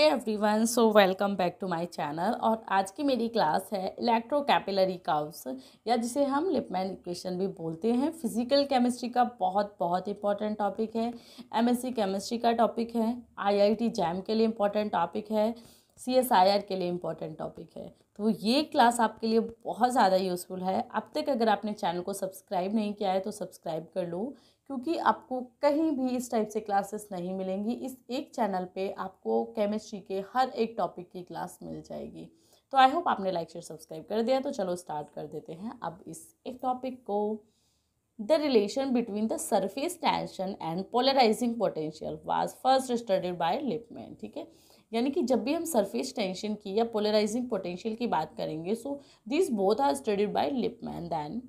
Every everyone so welcome back to my channel और आज की मेरी क्लास है इलेक्ट्रो कैपिलरी काउस या जिसे हम लिपमैन इक्वेशन भी बोलते हैं फिजिकल केमिस्ट्री का बहुत बहुत इंपॉर्टेंट टॉपिक है एमएससी केमिस्ट्री का टॉपिक है आईआईटी जैम के लिए इंपॉर्टेंट टॉपिक है सी एस आई आर के लिए इंपॉर्टेंट टॉपिक है तो ये क्लास आपके लिए बहुत ज़्यादा यूज़फुल है अब तक अगर आपने चैनल को सब्सक्राइब नहीं किया है तो सब्सक्राइब कर लो क्योंकि आपको कहीं भी इस टाइप से क्लासेस नहीं मिलेंगी इस एक चैनल पे आपको केमिस्ट्री के हर एक टॉपिक की क्लास मिल जाएगी तो आई होप आपने लाइक शेयर सब्सक्राइब कर दिया तो चलो स्टार्ट कर देते हैं अब इस एक टॉपिक को the relation between the surface tension and polarising potential was first studied by Lippmann ठीक है यानी कि जब भी हम सरफेस टेंशन की या पोलराइजिंग पोटेंशियल की बात करेंगे so this both are studied by Lippmann then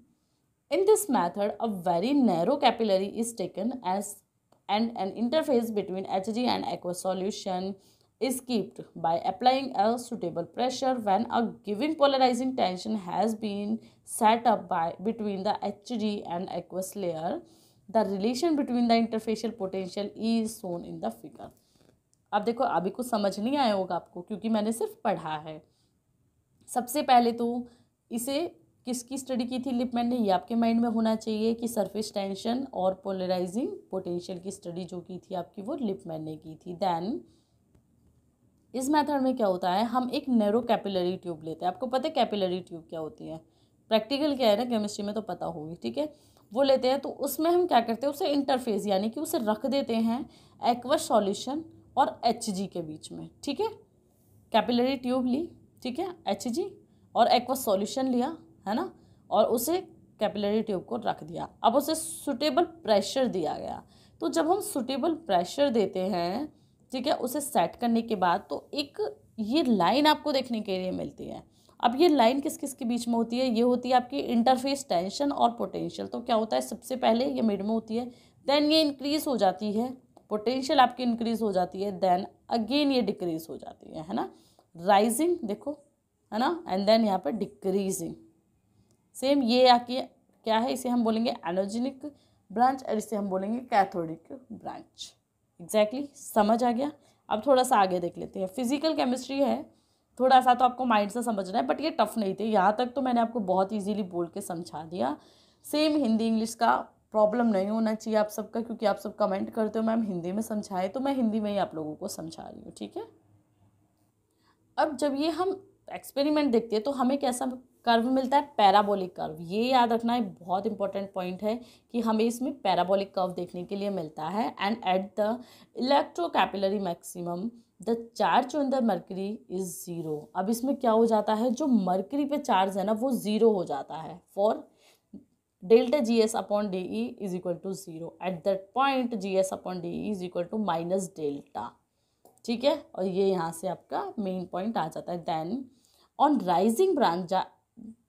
In this method, a very narrow capillary is taken as and an interface between Hg and aqueous solution is kept by applying a suitable pressure when a given polarizing tension has been set up by between the Hg and aqueous layer. The relation between the interfacial potential is shown in the figure. अब देखो अभी कुछ समझ नहीं आया होगा आपको क्योंकि मैंने सिर्फ पढ़ा है सबसे पहले तो इसे किसकी स्टडी की थी लिपमैन ने ये आपके माइंड में होना चाहिए कि सरफेस टेंशन और पोलराइजिंग पोटेंशियल की स्टडी जो की थी आपकी वो लिपमैन ने की थी देन इस मेथड में क्या होता है हम एक नैरो कैपिलरी ट्यूब लेते हैं आपको पता है कैपिलरी ट्यूब क्या होती है प्रैक्टिकल क्या है ना केमिस्ट्री में तो पता होगी ठीक है वो लेते हैं तो उसमें हम क्या करते हैं उसे इंटरफेस यानी कि उसे रख देते हैं एक्वा सॉल्यूशन और एच के बीच में ठीक है कैपिलरी ट्यूब ली ठीक है एच और एक्वा सॉल्यूशन लिया है ना और उसे कैपिलरी ट्यूब को रख दिया अब उसे सुटेबल प्रेशर दिया गया तो जब हम सुटेबल प्रेशर देते हैं ठीक है उसे सेट करने के बाद तो एक ये लाइन आपको देखने के लिए मिलती है अब ये लाइन किस किस के बीच में होती है ये होती है आपकी इंटरफेस टेंशन और पोटेंशियल तो क्या होता है सबसे पहले ये मिड में होती है देन ये इंक्रीज़ हो जाती है पोटेंशियल आपकी इंक्रीज़ हो जाती है देन अगेन ये डिक्रीज़ हो जाती है है ना राइजिंग देखो है ना एंड देन यहाँ पर डिक्रीजिंग सेम ये आके क्या है इसे हम बोलेंगे एनोजेनिक ब्रांच और इसे हम बोलेंगे कैथोडिक ब्रांच एग्जैक्टली exactly, समझ आ गया अब थोड़ा सा आगे देख लेते हैं फिजिकल केमिस्ट्री है थोड़ा सा तो आपको माइंड से समझना है बट ये टफ नहीं थे यहाँ तक तो मैंने आपको बहुत इजीली बोल के समझा दिया सेम हिंदी इंग्लिश का प्रॉब्लम नहीं होना चाहिए आप सबका क्योंकि आप सब कमेंट करते हो मैम हिंदी में समझाए तो मैं हिंदी में ही आप लोगों को समझा रही हूँ ठीक है अब जब ये हम एक्सपेरिमेंट देखते हैं तो हमें कैसा कर्व मिलता है पैराबोलिक कर्व ये याद रखना है बहुत इंपॉर्टेंट पॉइंट है कि हमें इसमें पैराबोलिक कर्व देखने के लिए मिलता है and at the electrocapillary maximum the charge on the mercury is zero अब इसमें क्या हो जाता है जो मर्करी पे चार्ज है ना वो ज़ीरो हो जाता है for delta G S upon D E is equal to zero at that point G S upon D E is equal to minus delta ठीक है और ये यहाँ से आपका मेन पॉइंट आ जाता है then on rising branch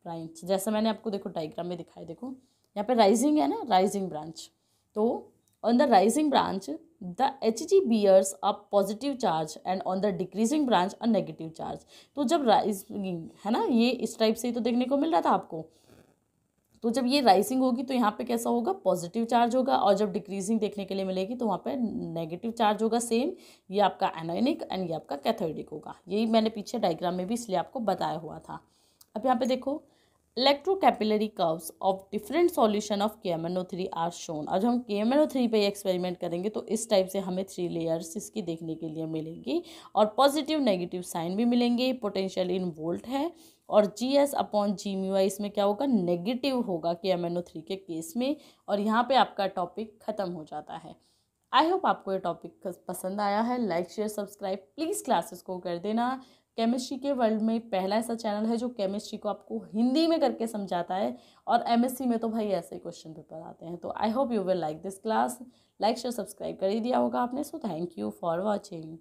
branch जैसे मैंने आपको देखो डाइग्राम में दिखाया देखो यहाँ पे राइजिंग है ना राइजिंग ब्रांच तो on the rising branch the H G bears a positive charge and on the decreasing branch a negative charge तो जब राइजिंग है ना ये इस टाइप से ही तो देखने को मिल रहा था आपको तो जब ये राइजिंग होगी तो यहाँ पे कैसा होगा पॉजिटिव चार्ज होगा और जब डिक्रीजिंग देखने के लिए मिलेगी तो वहाँ पे नेगेटिव चार्ज होगा सेम ये आपका एनोइनिक एंड ये आपका कैथोडिक होगा यही मैंने पीछे डायग्राम में भी इसलिए आपको बताया हुआ था अब यहाँ पे देखो electrocapillary curves of different solution of के थ्री आर शोन आज हम के थ्री पे एक्सपेरिमेंट करेंगे तो इस टाइप से हमें थ्री लेयर्स इसकी देखने के लिए मिलेंगी और पॉजिटिव नेगेटिव साइन भी मिलेंगे पोटेंशियल इन वोल्ट है और G S upon G mu I इसमें क्या होगा नेगेटिव होगा के थ्री के केस में और यहाँ पर आपका टॉपिक ख़त्म हो जाता है आई होप आपको ये टॉपिक पसंद आया है like share subscribe please classes को कर देना केमिस्ट्री के वर्ल्ड में पहला ऐसा चैनल है जो केमिस्ट्री को आपको हिंदी में करके समझाता है और एमएससी में तो भाई ऐसे ही क्वेश्चन पेपर आते हैं तो I hope you will like this class like share subscribe कर ही दिया होगा आपने so thank you for watching